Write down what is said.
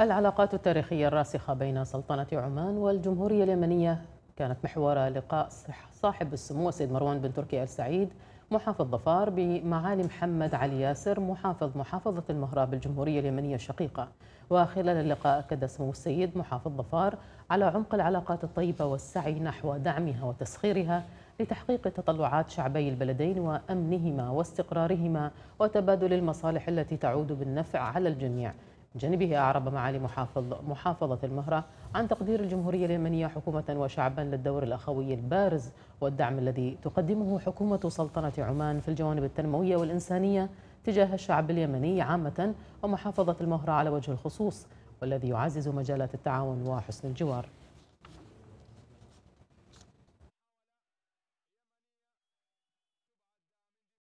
العلاقات التاريخية الراسخة بين سلطنة عمان والجمهورية اليمنية كانت محور لقاء صاحب السمو السيد مروان بن تركي آل سعيد محافظ ظفار بمعالي محمد علي ياسر محافظ محافظة المهرة بالجمهورية اليمنية الشقيقة وخلال اللقاء أكد سمو السيد محافظ ظفار على عمق العلاقات الطيبة والسعي نحو دعمها وتسخيرها لتحقيق تطلعات شعبي البلدين وأمنهما واستقرارهما وتبادل المصالح التي تعود بالنفع على الجميع جانبه أعرب معالي محافظ محافظة المهرة عن تقدير الجمهورية اليمنية حكومة وشعبا للدور الأخوي البارز والدعم الذي تقدمه حكومة سلطنة عمان في الجوانب التنموية والإنسانية تجاه الشعب اليمني عامة ومحافظة المهرة على وجه الخصوص والذي يعزز مجالات التعاون وحسن الجوار